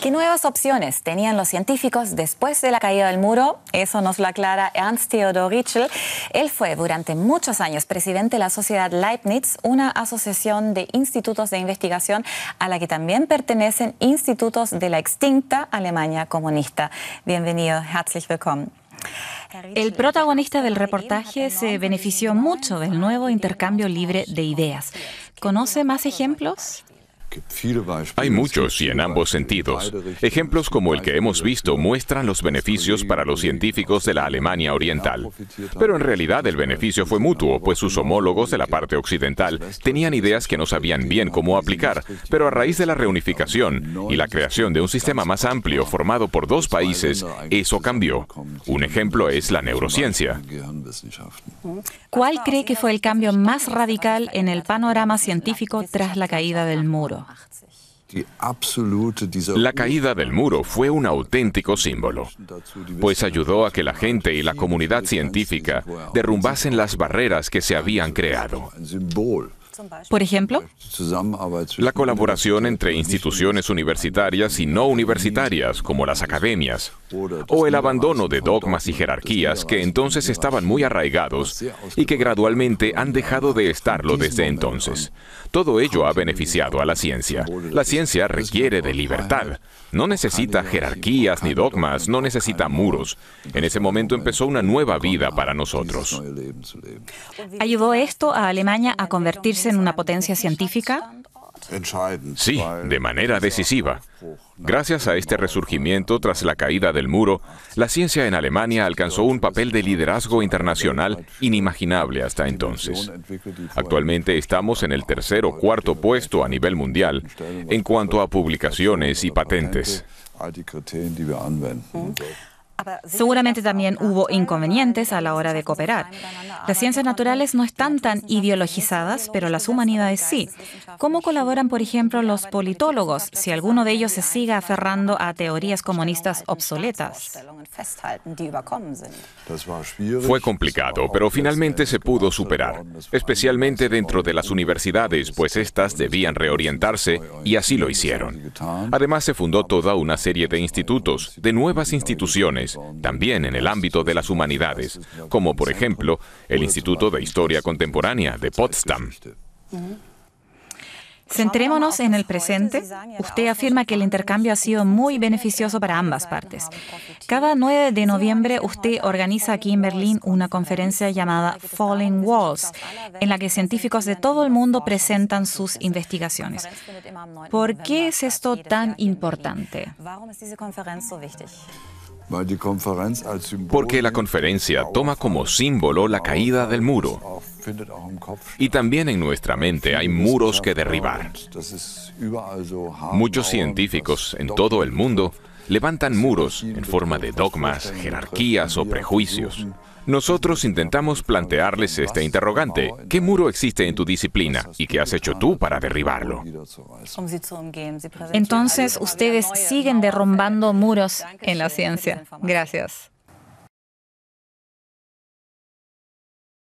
¿Qué nuevas opciones tenían los científicos después de la caída del muro? Eso nos lo aclara Ernst Theodor Ritschl. Él fue durante muchos años presidente de la Sociedad Leibniz, una asociación de institutos de investigación a la que también pertenecen institutos de la extinta Alemania comunista. Bienvenido, herzlich willkommen. El protagonista del reportaje se benefició mucho del nuevo intercambio libre de ideas. ¿Conoce más ejemplos? Hay muchos y en ambos sentidos. Ejemplos como el que hemos visto muestran los beneficios para los científicos de la Alemania Oriental. Pero en realidad el beneficio fue mutuo, pues sus homólogos de la parte occidental tenían ideas que no sabían bien cómo aplicar, pero a raíz de la reunificación y la creación de un sistema más amplio formado por dos países, eso cambió. Un ejemplo es la neurociencia. ¿Cuál cree que fue el cambio más radical en el panorama científico tras la caída del muro? La caída del muro fue un auténtico símbolo, pues ayudó a que la gente y la comunidad científica derrumbasen las barreras que se habían creado. Por ejemplo, la colaboración entre instituciones universitarias y no universitarias, como las academias, o el abandono de dogmas y jerarquías que entonces estaban muy arraigados y que gradualmente han dejado de estarlo desde entonces. Todo ello ha beneficiado a la ciencia. La ciencia requiere de libertad. No necesita jerarquías ni dogmas, no necesita muros. En ese momento empezó una nueva vida para nosotros. ¿Ayudó esto a Alemania a convertirse en una potencia científica? Sí, de manera decisiva. Gracias a este resurgimiento tras la caída del muro, la ciencia en Alemania alcanzó un papel de liderazgo internacional inimaginable hasta entonces. Actualmente estamos en el tercer o cuarto puesto a nivel mundial en cuanto a publicaciones y patentes. Seguramente también hubo inconvenientes a la hora de cooperar. Las ciencias naturales no están tan ideologizadas, pero las humanidades sí. ¿Cómo colaboran, por ejemplo, los politólogos si alguno de ellos se sigue aferrando a teorías comunistas obsoletas? Fue complicado, pero finalmente se pudo superar, especialmente dentro de las universidades, pues éstas debían reorientarse y así lo hicieron. Además, se fundó toda una serie de institutos, de nuevas instituciones también en el ámbito de las humanidades, como por ejemplo el Instituto de Historia Contemporánea de Potsdam. Centrémonos en el presente. Usted afirma que el intercambio ha sido muy beneficioso para ambas partes. Cada 9 de noviembre usted organiza aquí en Berlín una conferencia llamada Falling Walls, en la que científicos de todo el mundo presentan sus investigaciones. ¿Por qué es esto tan importante? Porque la conferencia toma como símbolo la caída del muro. Y también en nuestra mente hay muros que derribar. Muchos científicos en todo el mundo levantan muros en forma de dogmas, jerarquías o prejuicios. Nosotros intentamos plantearles este interrogante. ¿Qué muro existe en tu disciplina y qué has hecho tú para derribarlo? Entonces, ustedes siguen derrumbando muros en la ciencia. Gracias.